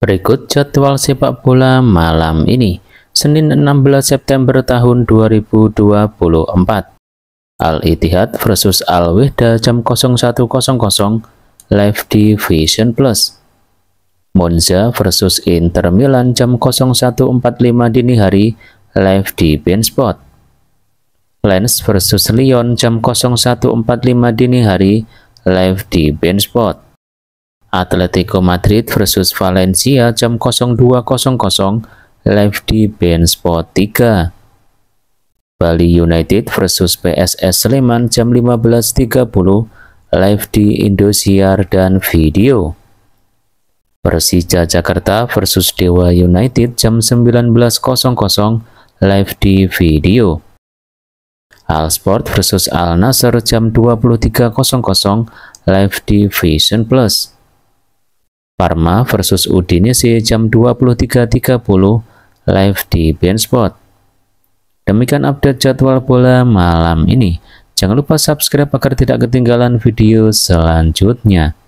Berikut jadwal sepak bola malam ini, Senin 16 September tahun 2024. Al-Ittihad versus Al-Wehda jam 01.00 live di Vision Plus. Monza versus Inter Milan jam 01.45 dini hari live di Benspot. Lens versus Lyon jam 01.45 dini hari live di Benspot. Atletico Madrid versus Valencia jam 02.00 live di Benspot 3. Bali United versus PSS Sleman jam 15.30 live di Indosiar dan video. Persija Jakarta versus Dewa United jam 19.00 live di video. Al Sport versus Al Nasr jam 23.00 live di Vision Plus. Parma versus Udinese jam 23.30 live di Bandspot. Demikian update jadwal bola malam ini. Jangan lupa subscribe agar tidak ketinggalan video selanjutnya.